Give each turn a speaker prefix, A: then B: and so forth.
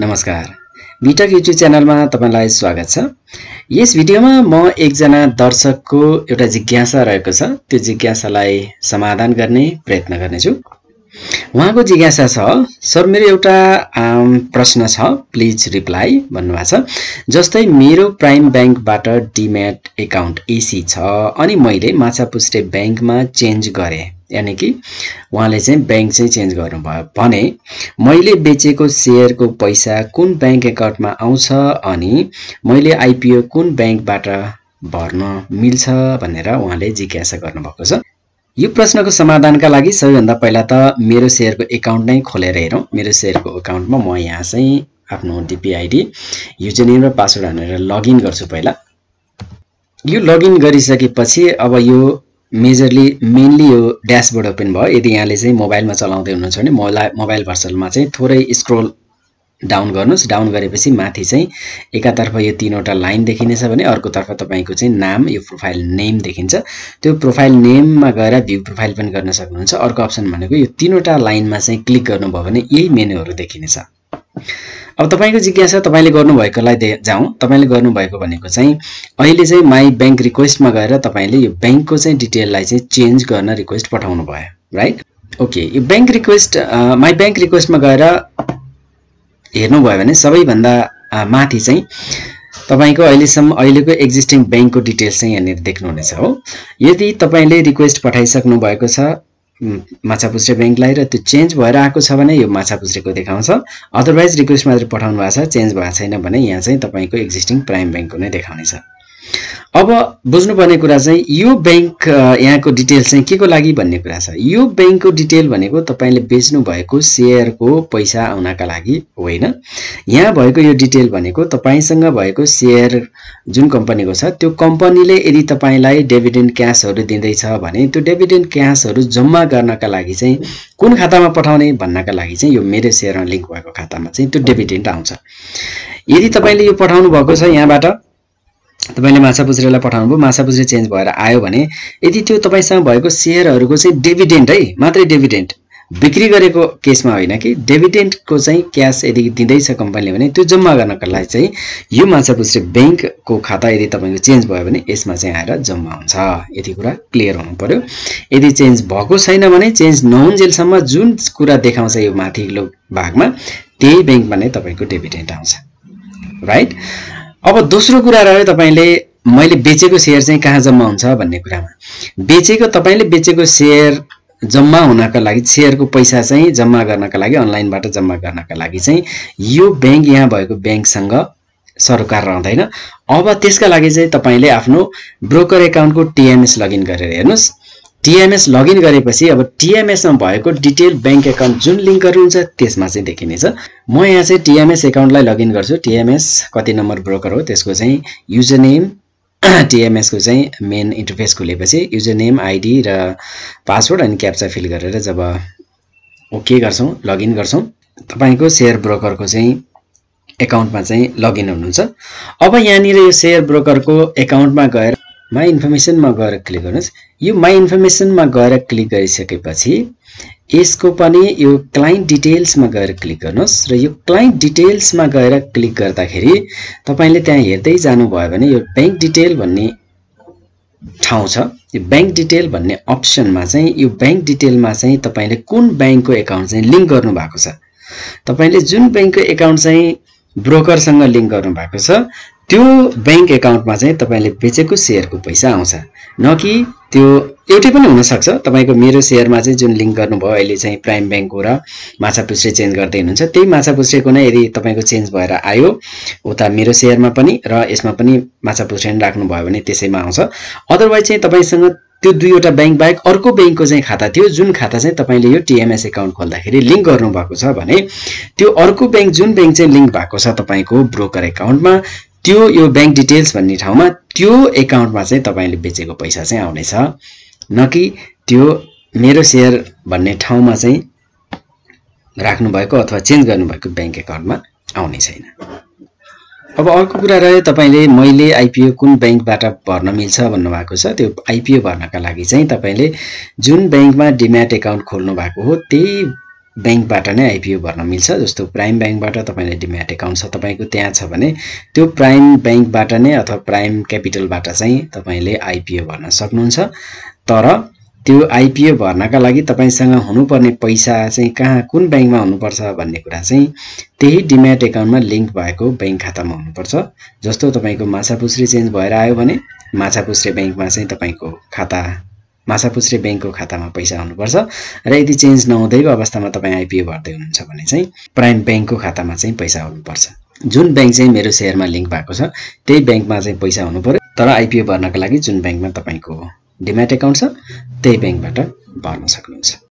A: नमस्कार बिटक युट्युब च्यानलमा तपाईँलाई स्वागत छ यस भिडियोमा म एकजना दर्शकको एउटा जिज्ञासा रहेको छ त्यो जिज्ञासालाई समाधान गर्ने प्रयत्न गर्नेछु उहाँको जिज्ञासा छ सर मेरो एउटा प्रश्न छ प्लिज रिप्लाई भन्नुभएको छ जस्तै मेरो प्राइम ब्याङ्कबाट डिम्याट एकाउन्ट एसी छ अनि मैले माछा पुस्टे ब्याङ्कमा चेन्ज गरेँ यानि कि उहाँले चाहिँ ब्याङ्क चाहिँ चेन्ज गर्नुभयो भने मैले बेचेको सेयरको पैसा कुन ब्याङ्क एकाउन्टमा आउँछ अनि मैले आइपिओ कुन ब्याङ्कबाट भर्न मिल्छ भनेर उहाँले जिज्ञासा गर्नुभएको छ यो प्रश्नको समाधानका लागि सबैभन्दा पहिला त मेरो सेयरको एकाउन्ट नै खोलेर हेरौँ मेरो सेयरको एकाउन्टमा म यहाँ चाहिँ आफ्नो डिपिआइडी युजरनेम र पासवर्ड हानेर लगइन गर्छु पहिला यो लगइन गरिसकेपछि अब यो मेजरली मेनली यो ड्यासबोर्ड ओपन भयो यदि यहाँले चाहिँ मोबाइलमा चलाउँदै हुनुहुन्छ भने मोबाइल मोबाइल भर्सलमा चाहिँ थोरै स्क्रोल डाउन गर्नुहोस् डाउन गरेपछि माथि चाहिँ एकातर्फ यो तिनवटा लाइन देखिनेछ भने अर्कोतर्फ तपाईँको चाहिँ नाम यो प्रोफाइल नेम देखिन्छ त्यो प्रोफाइल नेममा गएर भ्यू प्रोफाइल पनि गर्न सक्नुहुन्छ अर्को अप्सन भनेको यो तिनवटा लाइनमा चाहिँ क्लिक गर्नुभयो भने यही मेन्युहरू देखिनेछ अब तपाईँको जिज्ञासा तपाईँले गर्नुभएकोलाई दे जाउँ तपाईँले गर्नुभएको भनेको चाहिँ अहिले चाहिँ माई ब्याङ्क रिक्वेस्टमा गएर तपाईँले यो ब्याङ्कको चाहिँ डिटेललाई चाहिँ चेन्ज गर्न रिक्वेस्ट पठाउनु भयो राइट ओके यो ब्याङ्क रिक्वेस्ट माई ब्याङ्क रिक्वेस्टमा गएर हेर्नुभयो भने सबैभन्दा माथि चाहिँ तपाईँको अहिलेसम्म अहिलेको एक्जिस्टिङ ब्याङ्कको डिटेल्स चाहिँ यहाँनिर देख्नुहुनेछ हो यदि तपाईँले रिक्वेस्ट पठाइसक्नु भएको छ माछापुच्छ्रे ब्याङ्कलाई र त्यो चेन्ज भएर आएको छ भने यो माछापुच्छ्रेको देखाउँछ अदरवाइज रिक्वेस्ट मात्र पठाउनु भएको छ चेन्ज भएको छैन भने यहाँ चाहिँ तपाईँको एक्जिस्टिङ प्राइम ब्याङ्कको नै देखाउनेछ अब बुझ्नुपर्ने कुरा चाहिँ यो ब्याङ्क यहाँको डिटेल चाहिँ के को लागि भन्ने कुरा छ यो ब्याङ्कको डिटेल भनेको तपाईँले बेच्नु भएको सेयरको पैसा आउनका लागि होइन यहाँ भएको यो डिटेल भनेको तपाईँसँग भएको सेयर जुन कम्पनीको छ त्यो कम्पनीले यदि तपाईँलाई डेभिडेन्ट क्यासहरू दिँदैछ भने त्यो डेभिडेन्ट क्यासहरू जम्मा गर्नका लागि चाहिँ कुन खातामा पठाउने भन्नका लागि चाहिँ यो मेरो सेयरमा लिङ्क भएको खातामा चाहिँ त्यो डेभिडेन्ट आउँछ यदि तपाईँले यो पठाउनु भएको छ यहाँबाट तपाईँले माछा पुज्रेलाई पठाउनुभयो माछा पुज्रे चेन्ज भएर आयो भने यदि त्यो तपाईँसँग भएको सेयरहरूको चाहिँ डेभिडेन्ट है मात्रै डेभिडेन्ट बिक्री गरेको केसमा होइन कि डेभिडेन्टको चाहिँ क्यास यदि दिँदैछ कम्पनीले भने त्यो जम्मा गर्नको लागि चाहिँ यो माछा पुस्रे ब्याङ्कको खाता यदि तपाईँको चेन्ज भयो भने यसमा चाहिँ आएर जम्मा हुन्छ यति कुरा क्लियर हुनु पऱ्यो यदि चेन्ज भएको छैन भने चेन्ज नहुन्जेलसम्म जुन कुरा देखाउँछ यो माथिल्लो भागमा त्यही ब्याङ्कमा नै तपाईँको डेभिडेन्ट आउँछ राइट अब दोस्रो कुरा रह्यो तपाईँले मैले बेचेको सेयर चाहिँ कहाँ जम्मा हुन्छ भन्ने कुरामा बेचेको तपाईँले बेचेको सेयर जम्मा हुनका लागि सेयरको पैसा चाहिँ जम्मा गर्नका लागि अनलाइनबाट जम्मा गर्नका लागि चाहिँ यो ब्याङ्क यहाँ भएको ब्याङ्कसँग सरोकार रहँदैन अब त्यसका लागि चाहिँ तपाईँले आफ्नो ब्रोकर एकाउन्टको टिएमएस लगइन गरेर हेर्नुहोस् टिएमएस लगइन गरेपछि अब टिएमएसमा भएको डिटेल ब्याङ्क एकाउन्ट जुन लिङ्कहरू हुन्छ त्यसमा चाहिँ देखिनेछ म यहाँ चाहिँ टिएमएस एकाउन्टलाई लगइन गर्छु टिएमएस कति नम्बर ब्रोकर हो त्यसको चाहिँ युजर नेम टिएमएसको चाहिँ मेन इन्टरफेस खुलेपछि युजर नेम आइडी र पासवर्ड अनि क्याप्चा फिल गरेर जब ओके गर्छौँ लगइन गर्छौँ तपाईँको सेयर ब्रोकरको चाहिँ एकाउन्टमा चाहिँ लगइन हुनुहुन्छ अब यहाँनिर यो सेयर ब्रोकरको एकाउन्टमा गएर माई इन्फर्मेसनमा गएर क्लिक गर्नुहोस् यो माई इन्फर्मेसनमा गएर क्लिक गरिसकेपछि यसको पनि यो क्लाइन्ट डिटेल्समा गएर क्लिक गर्नुहोस् र यो क्लाइन्ट डिटेल्समा गएर क्लिक गर्दाखेरि तपाईँले त्यहाँ हेर्दै जानुभयो भने यो ब्याङ्क डिटेल भन्ने ठाउँ छ यो ब्याङ्क डिटेल भन्ने अप्सनमा चाहिँ यो ब्याङ्क डिटेलमा चाहिँ तपाईँले कुन ब्याङ्कको एकाउन्ट चाहिँ लिङ्क गर्नुभएको छ तपाईँले जुन ब्याङ्कको एकाउन्ट चाहिँ ब्रोकरसँग लिङ्क गर्नुभएको छ त्यो ब्याङ्क एकाउन्टमा चाहिँ तपाईँले बेचेको सेयरको पैसा आउँछ न कि त्यो एउटै पनि हुनसक्छ तपाईँको मेरो सेयरमा चाहिँ जुन लिङ्क गर्नुभयो अहिले चाहिँ प्राइम ब्याङ्कको र माछा पुच्छ्रे चेन्ज गर्दै हुनुहुन्छ त्यही माछा पुच्छ्रेको नै यदि तपाईँको चेन्ज भएर आयो उता मेरो सेयरमा पनि र यसमा पनि माछा पुच्छ्रे नै राख्नुभयो भने त्यसैमा आउँछ अदरवाइज चाहिँ तपाईँसँग त्यो दुईवटा ब्याङ्क बाहेक अर्को ब्याङ्कको चाहिँ खाता थियो जुन खाता चाहिँ तपाईँले यो टिएमएस एकाउन्ट खोल्दाखेरि लिङ्क गर्नुभएको छ भने त्यो अर्को ब्याङ्क जुन ब्याङ्क चाहिँ लिङ्क भएको छ तपाईँको ब्रोकर एकाउन्टमा त्यो यो ब्याङ्क डिटेल्स भन्ने ठाउँमा त्यो एकाउन्टमा चाहिँ तपाईँले बेचेको पैसा चाहिँ आउनेछ न कि त्यो मेरो सेयर भन्ने ठाउँमा चाहिँ राख्नुभएको अथवा चेन्ज गर्नुभएको ब्याङ्क एकाउन्टमा आउने छैन अब अर्को कुरा रह्यो तपाईँले मैले आइपिओ कुन ब्याङ्कबाट भर्न मिल्छ भन्नुभएको छ त्यो आइपिओ भर्नका लागि चाहिँ तपाईँले जुन ब्याङ्कमा डिम्याट एकाउन्ट खोल्नु भएको हो त्यही ब्याङ्कबाट नै आइपिओ भर्न मिल्छ जस्तो प्राइम ब्याङ्कबाट तपाईँले डिम्याट एकाउन्ट छ तपाईँको त्यहाँ छ भने त्यो प्राइम ब्याङ्कबाट नै अथवा प्राइम क्यापिटलबाट चाहिँ तपाईँले आइपिओ भर्न सक्नुहुन्छ तर त्यो आइपिओ भर्नका लागि तपाईँसँग हुनुपर्ने पैसा चाहिँ कहाँ कुन ब्याङ्कमा हुनुपर्छ भन्ने कुरा चाहिँ त्यही डिम्याट एकाउन्टमा लिङ्क भएको ब्याङ्क खातामा हुनुपर्छ जस्तो तपाईँको माछापुछ्री चेन्ज भएर आयो भने माछापुछ्री ब्याङ्कमा चाहिँ तपाईँको खाता माछा ब्याङ्कको खातामा पैसा आउनुपर्छ र यदि चेन्ज नहुँदैको अवस्थामा तपाईँ आइपिओ भर्दै हुनुहुन्छ भने चाहिँ प्राइम ब्याङ्कको खातामा चाहिँ पैसा आउनुपर्छ जुन ब्याङ्क चाहिँ मेरो सेयरमा लिङ्क भएको छ त्यही ब्याङ्कमा चाहिँ पैसा हुनु पऱ्यो तर आइपिओ भर्नको लागि जुन ब्याङ्कमा तपाईँको डिमेट एकाउन्ट छ त्यही ब्याङ्कबाट भर्न सक्नुहुन्छ